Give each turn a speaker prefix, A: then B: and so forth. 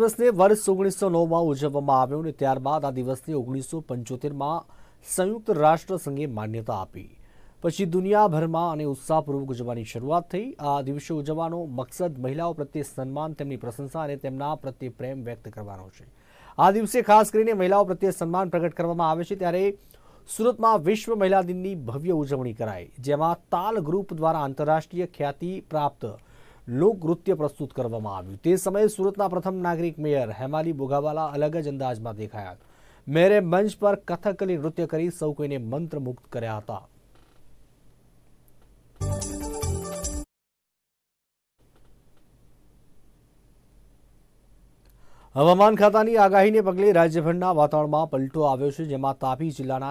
A: દિવસને વર્ષ ઓગણીસો નવમાં ઉજવવામાં આવ્યો અને ત્યારબાદ આ દિવસને ઓગણીસો પંચોતેરમાં સંયુક્ત રાષ્ટ્ર સંઘે માન્યતા આપી પછી દુનિયાભરમાં અને ઉત્સાહપૂર્વક ઉજવવાની શરૂઆત થઈ આ દિવસે ઉજવવાનો મકસદ મહિલાઓ પ્રત્યે સન્માન તેમની પ્રશંસા અને તેમના પ્રત્યે પ્રેમ વ્યક્ત કરવાનો છે આ દિવસે ખાસ કરીને મહિલાઓ પ્રત્યે સન્માન પ્રગટ કરવામાં આવે છે ત્યારે સુરતમાં વિશ્વ મહિલા દિનની ભવ્ય ઉજવણી કરાઈ જેમાં તાલ ગ્રુપ દ્વારા આંતરરાષ્ટ્રીય ખ્યાતિ પ્રાપ્ત લોકનૃત્ય પ્રસ્તુત કરવામાં આવ્યું તે સમયે સુરતના પ્રથમ નાગરિક મેયર હેમાલી બોગાવાલા અલગ જ અંદાજમાં દેખાયા મેરે મંચ પર કથકલી નૃત્ય કરી સૌ કોઈને મંત્રમુગ્ધ કર્યા હતા હવામાન ખાતાની આગાહીને પગલે રાજ્યભરના વાતાવરણમાં પલટો આવ્યો છે જેમાં તાપી જિલ્લાના